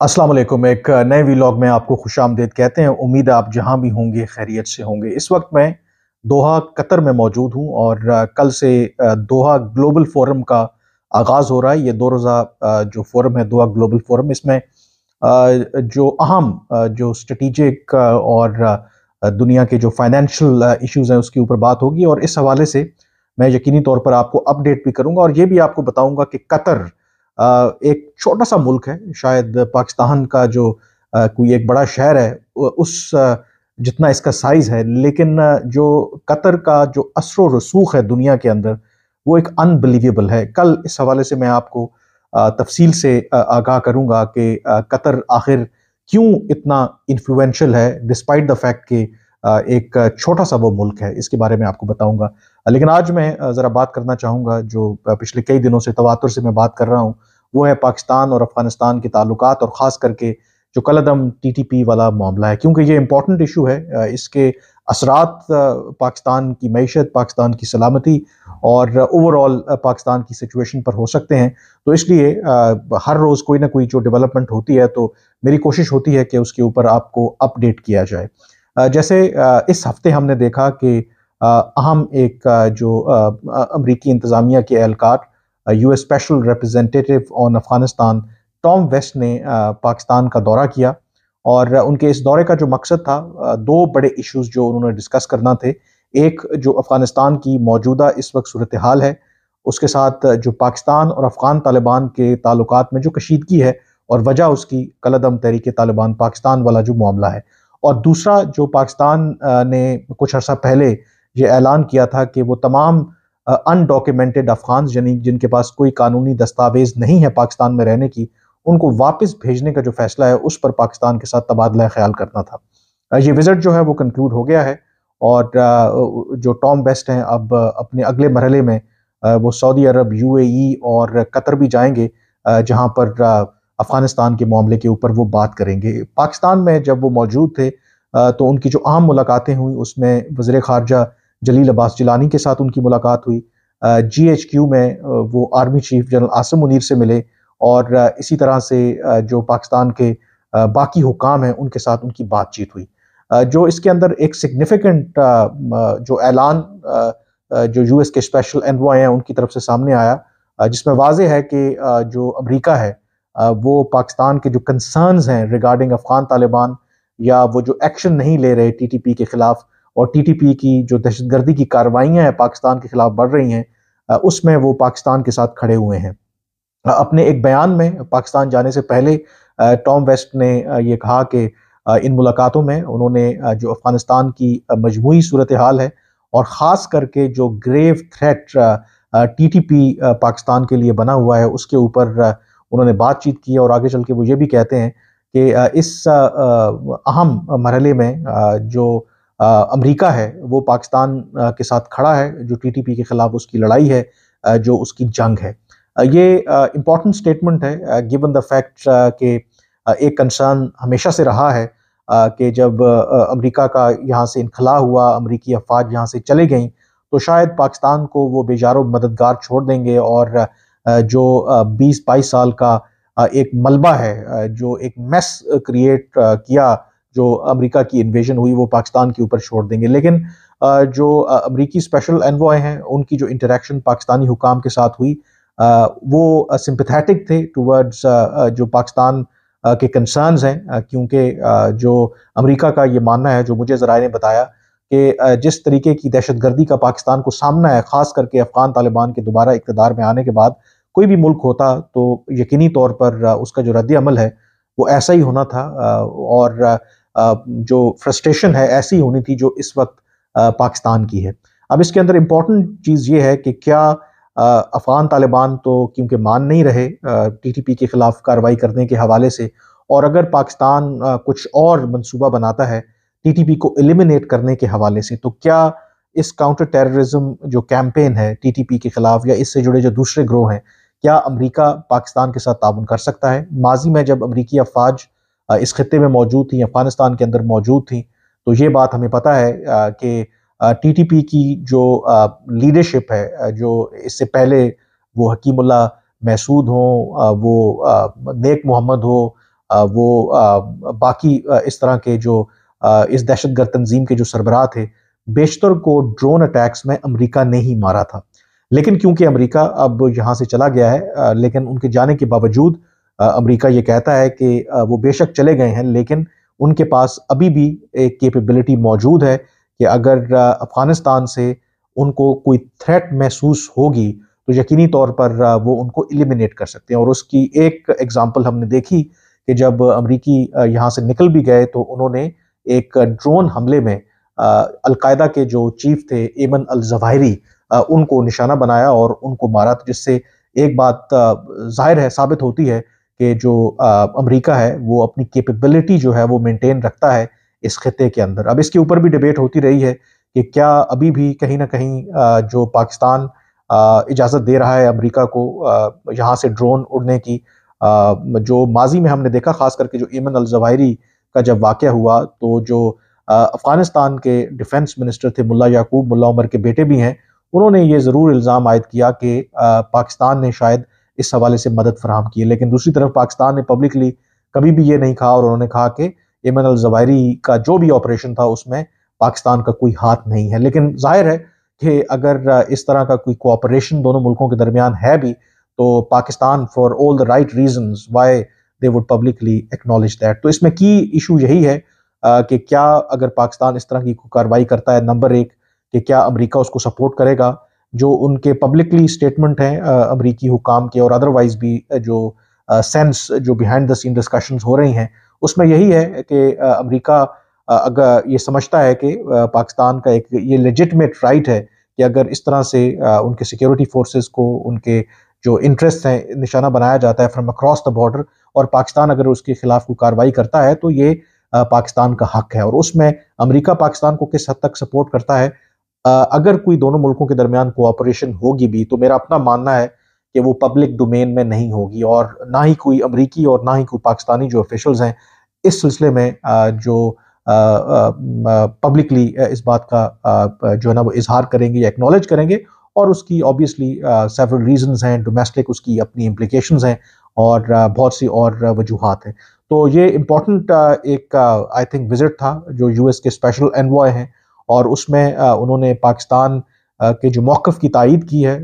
असलम एक नए व्लॉग में आपको खुश आमदेद कहते हैं उम्मीद आप जहाँ भी होंगे खैरियत से होंगे इस वक्त मैं दोहा कतर में मौजूद हूँ और कल से दोहा ग्लोबल फोरम का आगाज़ हो रहा है ये दो रोज़ा जो फोरम है दोहा ग्लोबल फोरम इसमें जो अहम जो स्ट्रेटिजिक और दुनिया के जो फाइनेंशियल इश्यूज़ हैं उसके ऊपर बात होगी और इस हवाले से मैं यकीनी तौर पर आपको अपडेट भी करूँगा और ये भी आपको बताऊँगा कि कतर एक छोटा सा मुल्क है शायद पाकिस्तान का जो कोई एक बड़ा शहर है उस जितना इसका साइज़ है लेकिन जो कतर का जो असर रसूख है दुनिया के अंदर वो एक अनबिलीवेबल है कल इस हवाले से मैं आपको तफसील से आगाह करूंगा कि कतर आखिर क्यों इतना इन्फ्लुएंशल है डिस्पाइट द फैक्ट कि एक छोटा सा वो मुल्क है इसके बारे में आपको बताऊंगा लेकिन आज मैं ज़रा बात करना चाहूँगा जो पिछले कई दिनों से तवातर से मैं बात कर रहा हूँ वो है पाकिस्तान और अफगानिस्तान के ताल्लुक और ख़ास करके जो कलदम टी टी पी वाला मामला है क्योंकि ये इम्पोर्टेंट इशू है इसके असरात पाकिस्तान की मीशत पाकिस्तान की सलामती और ओवरऑल पाकिस्तान की सिचुएशन पर हो सकते हैं तो इसलिए हर रोज़ कोई ना कोई जो डेवलपमेंट होती है तो मेरी कोशिश होती है कि उसके ऊपर आपको अपडेट किया जाए जैसे इस हफ्ते हमने देखा कि अहम एक जो अमरीकी इंतज़ामिया के एहलकार US special representative on Afghanistan Tom West ने uh, पाकिस्तान का दौरा किया और उनके इस दौरे का जो मकसद था uh, दो बड़े इश्यूज जो उन्होंने डिस्कस करना थे एक जो अफ़गानिस्तान की मौजूदा इस वक्त सूरत हाल है उसके साथ जो पाकिस्तान और अफ़गान तालिबान के ताल्लुक में जो कशीदगी है और वजह उसकी कलदम तहरीक तालिबान पाकिस्तान वाला जो मामला है और दूसरा जो पाकिस्तान uh, ने कुछ अर्सा पहले ये ऐलान किया था कि वो तमाम अनडॉक्यूमेंटेड अफगान यानी जिनके पास कोई कानूनी दस्तावेज नहीं है पाकिस्तान में रहने की उनको वापस भेजने का जो फैसला है उस पर पाकिस्तान के साथ तबादला ख्याल करना था ये विजिट जो है वो कंक्लूड हो गया है और जो टॉम बेस्ट हैं अब अपने अगले मरहले में वो सऊदी अरब यूएई और कतर भी जाएंगे जहां पर अफ़गानिस्तान के मामले के ऊपर वो बात करेंगे पाकिस्तान में जब वो मौजूद थे तो उनकी जो आम मुलाकातें हुई उसमें वज़र ख़ारजा जलील अब्बास जिलानी के साथ उनकी मुलाकात हुई जी एच क्यू में वो army chief general Asim Munir से मिले और इसी तरह से जो पाकिस्तान के बाकी हुकाम हैं उनके साथ उनकी बातचीत हुई जो इसके अंदर एक सिग्निफिकेंट जो ऐलान जो यूएस के स्पेशल एनवॉय हैं उनकी तरफ से सामने आया जिसमें वाजह है कि जो अमेरिका है वो पाकिस्तान के जो कंसर्नस हैं रिगार्डिंग अफगान तालिबान या वो जो एक्शन नहीं ले रहे टीटीपी के खिलाफ और टीटीपी की जो दहशतगर्दी की कार्रवाइयाँ हैं पाकिस्तान के खिलाफ बढ़ रही हैं उसमें वो पाकिस्तान के साथ खड़े हुए हैं अपने एक बयान में पाकिस्तान जाने से पहले टॉम वेस्ट ने ये कहा कि इन मुलाकातों में उन्होंने जो अफ़गानिस्तान की मजमू सूरत हाल है और ख़ास करके जो grave threat T T P Pakistan के लिए बना हुआ है उसके ऊपर उन्होंने बातचीत की और आगे चल के वो ये भी कहते हैं कि इस अहम मरहले में जो अमेरिका है वो पाकिस्तान के साथ खड़ा है जो टीटीपी के ख़िलाफ़ उसकी लड़ाई है जो उसकी जंग है ये इम्पॉर्टेंट स्टेटमेंट है गिवन द फैक्ट के एक कंसर्न हमेशा से रहा है कि जब अमेरिका का यहाँ से इनखला हुआ अमेरिकी अफवाज यहाँ से चले गई तो शायद पाकिस्तान को वो बेजारो मददगार छोड़ देंगे और जो 20-22 साल का एक मलबा है जो एक मेस क्रिएट किया जो अमेरिका की इन्वेजन हुई वो पाकिस्तान के ऊपर छोड़ देंगे लेकिन जो अमरीकी स्पेशल एनवॉय हैं उनकी जो इंटरेक्शन पाकिस्तानी हुकाम के साथ हुई वो सिंपथेटिक थे टूवर्ड्स जो पाकिस्तान के कंसर्नस हैं क्योंकि जो अमेरिका का ये मानना है जो मुझे ज़रा ने बताया कि जिस तरीके की दहशतगर्दी का पाकिस्तान को सामना है ख़ास करके अफ़गान तालिबान के दोबारा इकतदार में आने के बाद कोई भी मुल्क होता तो यकीनी तौर पर उसका जो रद्द अमल है वो ऐसा ही होना था और जो फ्रस्ट्रेशन है ऐसी होनी थी जो इस वक्त पाकिस्तान की है अब इसके अंदर इम्पॉर्टेंट चीज़ ये है कि क्या अफगान तालिबान तो क्योंकि मान नहीं रहे टीटीपी के ख़िलाफ़ कार्रवाई करने के हवाले से और अगर पाकिस्तान कुछ और मंसूबा बनाता है टीटीपी को एलिमिनेट करने के हवाले से तो क्या इस काउंटर टेररिज्म जो कैंपेन है टीटीपी के ख़िलाफ़ या इससे जुड़े जो दूसरे ग्रोह हैं क्या अमरीका पाकिस्तान के साथ ताउन कर सकता है माजी में जब अमरीकी अफवाज इस खत्े में मौजूद थी अफगानिस्तान के अंदर मौजूद थी तो ये बात हमें पता है कि टीटीपी की जो लीडरशिप है जो इससे पहले वो हकीमुल्ला महसूद हों वो नेक मोहम्मद हो वो बाकी इस तरह के जो इस दहशत गर्द तंजीम के जो सरबराह थे बेशतर को ड्रोन अटैक्स में अमेरिका ने ही मारा था लेकिन क्योंकि अमेरिका अब यहाँ से चला गया है लेकिन उनके जाने के बावजूद अमेरिका ये कहता है कि वो बेशक चले गए हैं लेकिन उनके पास अभी भी एक कैपेबिलिटी मौजूद है कि अगर अफ़गानिस्तान से उनको कोई थ्रेट महसूस होगी तो यकीनी तौर पर वो उनको एलिमिनेट कर सकते हैं और उसकी एक एग्ज़ाम्पल हमने देखी कि जब अमरीकी यहाँ से निकल भी गए तो उन्होंने एक ड्रोन हमले में अलकायदा के जो चीफ थे एमन अल उनको निशाना बनाया और उनको मारा तो जिससे एक बात जाहिर है साबित होती है कि जो अमेरिका है वो अपनी कैपेबिलिटी जो है वो मेंटेन रखता है इस खत्े के अंदर अब इसके ऊपर भी डिबेट होती रही है कि क्या अभी भी कहीं ना कहीं जो पाकिस्तान इजाज़त दे रहा है अमेरिका को यहाँ से ड्रोन उड़ने की जो माजी में हमने देखा ख़ास करके जो ईमन अलजवायरी का जब वाक़ हुआ तो जो अफ़गानिस्तान के डिफेंस मिनिस्टर थे मुला याकूब मुला उमर के बेटे भी हैं उन्होंने ये ज़रूर इल्ज़ाम आयद किया कि पाकिस्तान ने शायद इस हवाले से मदद फराम की है लेकिन दूसरी तरफ पाकिस्तान ने पब्लिकली कभी भी ये नहीं कहा और उन्होंने कहा कि एमन अलजवायरी का जो भी ऑपरेशन था उसमें पाकिस्तान का कोई हाथ नहीं है लेकिन जाहिर है कि अगर इस तरह का कोई कोऑपरेशन दोनों मुल्कों के दरमियान है भी तो Pakistan for all the right reason why they would publicly acknowledge that तो इसमें की इशू यही है कि क्या अगर पाकिस्तान इस तरह की कार्रवाई करता है नंबर एक कि क्या अमेरिका उसको सपोर्ट करेगा जो उनके पब्लिकली स्टेटमेंट हैं अमरीकी हुकाम के और अदरवाइज भी जो सेंस जो बिहाइंड द सीन डिस्कशंस हो रही हैं उसमें यही है कि अमरीका अगर ये समझता है कि पाकिस्तान का एक ये लेजिटमेट राइट है कि अगर इस तरह से उनके सिक्योरिटी फोर्सेस को उनके जो इंटरेस्ट हैं निशाना बनाया जाता है फ्रॉम अक्रॉस द बॉर्डर और पाकिस्तान अगर उसके खिलाफ कोई कार्रवाई करता है तो ये पाकिस्तान का हक है और उसमें अमेरिका पाकिस्तान को किस हद तक सपोर्ट करता है अगर कोई दोनों मुल्कों के दरमियान कोऑपरेशन होगी भी तो मेरा अपना मानना है कि वो पब्लिक डोमेन में नहीं होगी और ना ही कोई अमरीकी और ना ही कोई पाकिस्तानी जो ऑफिशल्स हैं इस सिलसिले में जो पब्लिकली इस बात का जो है ना वो इजहार करेंगे या एक्नॉलेज करेंगे और उसकी ऑब्वियसली सेवरल रीजंस हैं डोमेस्टिक उसकी अपनी इम्प्लीकेशन हैं और बहुत सी और वजूहत हैं तो ये इम्पोर्टेंट एक आई थिंक विजिट था जो यूएस के स्पेशल एनवॉय हैं और उसमें उन्होंने पाकिस्तान के जो मौक़ की तायद की है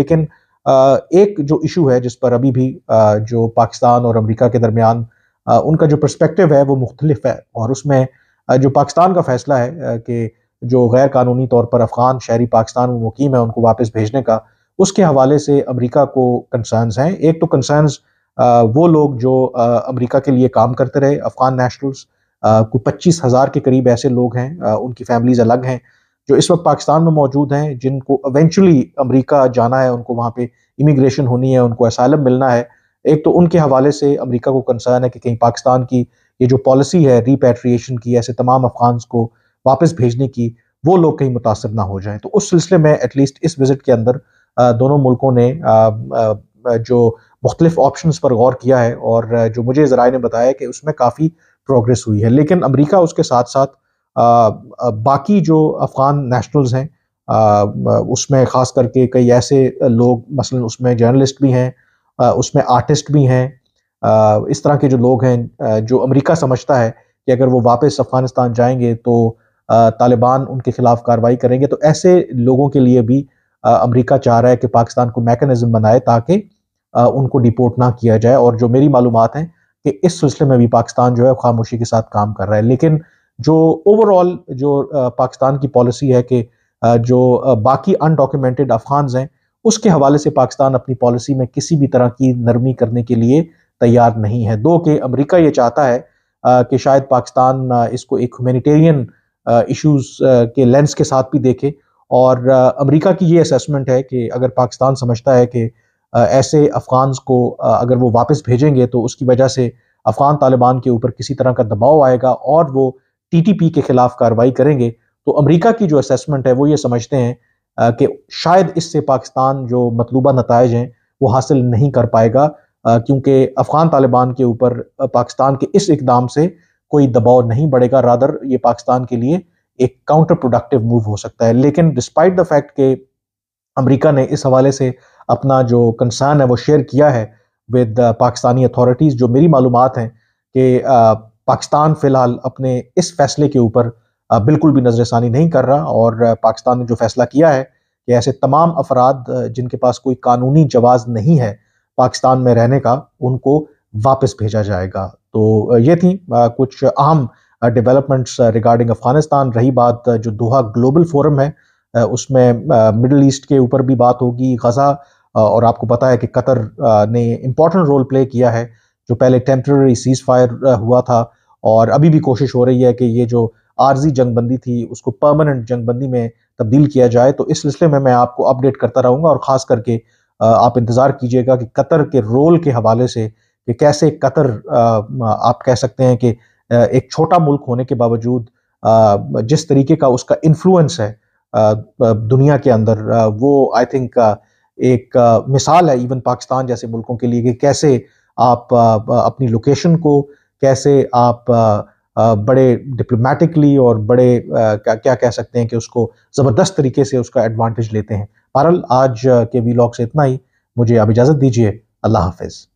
लेकिन एक जो इशू है जिस पर अभी भी जो पाकिस्तान और अमेरिका के दरमियान उनका जो पर्सपेक्टिव है वो मुख्तलिफ है और उसमें जो पाकिस्तान का फैसला है कि जो गैर कानूनी तौर पर अफ़गान शहरी पाकिस्तान में मुकीम है उनको वापस भेजने का उसके हवाले से अमेरिका को कंसर्नस हैं एक तो कंसर्नस वो लोग जो अमेरिका के लिए काम करते रहे अफ़गान नेशनल्स कोई पच्चीस हज़ार के करीब ऐसे लोग हैं उनकी फैमिलीज़ अलग हैं जो इस वक्त पाकिस्तान में मौजूद हैं जिनको एवेंचुअली अमेरिका जाना है उनको वहाँ पे इमिग्रेशन होनी है उनको असालम मिलना है एक तो उनके हवाले से अमेरिका को कंसर्न है कि कहीं पाकिस्तान की ये जो पॉलिसी है रिपेट्रिएशन की ऐसे तमाम अफगान को वापस भेजने की वो लोग कहीं मुतासर ना हो जाए तो उस सिलसिले में एटलीस्ट इस विज़िट के अंदर दोनों मुल्कों ने जो मुख्तलिफ ऑप्शन पर गौर किया है और जो मुझे जराए ने बताया कि उसमें काफ़ी प्रोग्रेस हुई है लेकिन अमरीका उसके साथ साथ बाकी जो अफ़गान नेशनल्स हैं उसमें ख़ास करके कई ऐसे लोग मसलन उसमें जर्नलिस्ट भी हैं उसमें आर्टिस्ट भी हैं इस तरह के जो लोग हैं जो अमेरिका समझता है कि अगर वो वापस अफ़गानिस्तान जाएंगे तो तालिबान उनके ख़िलाफ़ कार्रवाई करेंगे तो ऐसे लोगों के लिए भी अमेरिका चाह रहा है कि पाकिस्तान को मेकनिज़म बनाए ताकि उनको डिपोर्ट ना किया जाए और जो मेरी मालूम है कि इस सिलसिले में भी पाकिस्तान जो है खामोशी के साथ काम कर रहा है लेकिन जो ओवरऑल जो पाकिस्तान की पॉलिसी है कि जो बाकी अनडॉक्यूमेंटेड अफगान हैं उसके हवाले से पाकिस्तान अपनी पॉलिसी में किसी भी तरह की नरमी करने के लिए तैयार नहीं है दो कि अमेरिका ये चाहता है कि शायद पाकिस्तान इसको एक ह्यूमेटेरियन इश्यूज़ के लेंस के साथ भी देखे और अमेरिका की ये असेसमेंट है कि अगर पाकिस्तान समझता है कि ऐसे अफ़गान को अगर वो वापस भेजेंगे तो उसकी वजह से अफ़गान तालिबान के ऊपर किसी तरह का दबाव आएगा और वो टीटीपी के ख़िलाफ़ कार्रवाई करेंगे तो अमेरिका की जो असेसमेंट है वो ये समझते हैं कि शायद इससे पाकिस्तान जो मतलूबा नतज हैं वो हासिल नहीं कर पाएगा क्योंकि अफ़गान तालिबान के ऊपर पाकिस्तान के इस इकदाम से कोई दबाव नहीं बढ़ेगा रादर ये पाकिस्तान के लिए एक काउंटर प्रोडक्टिव मूव हो सकता है लेकिन डिस्पाइट द फैक्ट कि अमेरिका ने इस हवाले से अपना जो कंसर्न है वो शेयर किया है विद पाकिस्तानी अथॉरिटीज़ जो मेरी मालूम हैं कि पाकिस्तान फ़िलहाल अपने इस फैसले के ऊपर बिल्कुल भी नज़रसानी नहीं कर रहा और पाकिस्तान ने जो फैसला किया है कि ऐसे तमाम अफराद जिनके पास कोई कानूनी जवाज़ नहीं है पाकिस्तान में रहने का उनको वापस भेजा जाएगा तो ये थी कुछ अहम डेवलपमेंट्स रिगार्डिंग अफ़गानिस्तान रही बात जो दोहा ग्लोबल फोरम है उसमें मिडल ईस्ट के ऊपर भी बात होगी गज़ा और आपको पता है कि कतर ने इम्पोर्टेंट रोल प्ले किया है जो पहले टेम्प्रेरी सीज़ फायर हुआ था और अभी भी कोशिश हो रही है कि ये जो आर्जी जंगबंदी थी उसको परमानेंट जंगबंदी में तब्दील किया जाए तो इस सिलसिले में मैं आपको अपडेट करता रहूँगा और ख़ास करके आप इंतज़ार कीजिएगा कि कतर के रोल के हवाले से कि कैसे कतर आप कह सकते हैं कि एक छोटा मुल्क होने के बावजूद जिस तरीके का उसका इन्फ्लुएंस है दुनिया के अंदर वो आई थिंक एक मिसाल है इवन पाकिस्तान जैसे मुल्कों के लिए कि कैसे आप अपनी लोकेशन को कैसे आप बड़े डिप्लोमेटिकली और बड़े क्या क्या कह सकते हैं कि उसको ज़बरदस्त तरीके से उसका एडवांटेज लेते हैं बहरल आज के वी से इतना ही मुझे आप इजाज़त दीजिए अल्लाह हाफिज़